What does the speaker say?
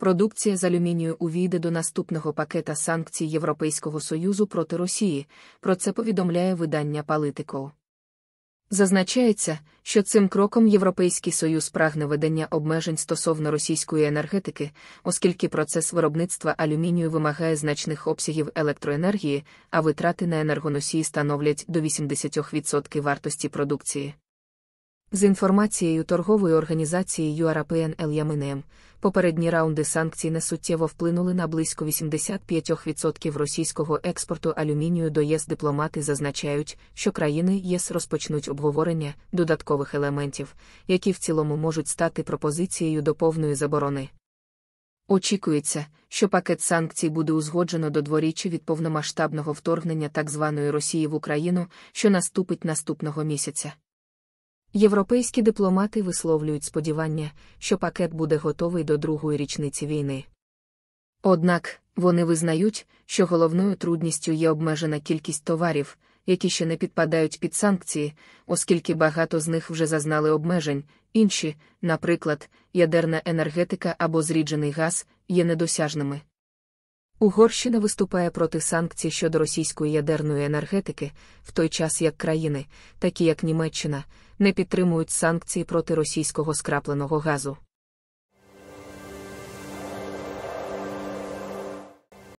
Продукція з алюмінію увійде до наступного пакета санкцій Європейського Союзу проти Росії, про це повідомляє видання Politico. Зазначається, що цим кроком Європейський Союз прагне ведення обмежень стосовно російської енергетики, оскільки процес виробництва алюмінію вимагає значних обсягів електроенергії, а витрати на енергоносії становлять до 80% вартості продукції. З інформацією торгової організації URPN Ельяминем, попередні раунди санкцій несуттєво вплинули на близько 85% російського експорту алюмінію до ЄС. Дипломати зазначають, що країни ЄС розпочнуть обговорення додаткових елементів, які в цілому можуть стати пропозицією до повної заборони. Очікується, що пакет санкцій буде узгоджено до дворіччя від повномасштабного вторгнення так званої Росії в Україну, що наступить наступного місяця. Європейські дипломати висловлюють сподівання, що пакет буде готовий до другої річниці війни. Однак вони визнають, що головною трудністю є обмежена кількість товарів, які ще не підпадають під санкції, оскільки багато з них вже зазнали обмежень, інші, наприклад, ядерна енергетика або зріджений газ, є недосяжними. Угорщина виступає проти санкцій щодо російської ядерної енергетики, в той час як країни, такі як Німеччина не підтримують санкції проти російського скрапленого газу.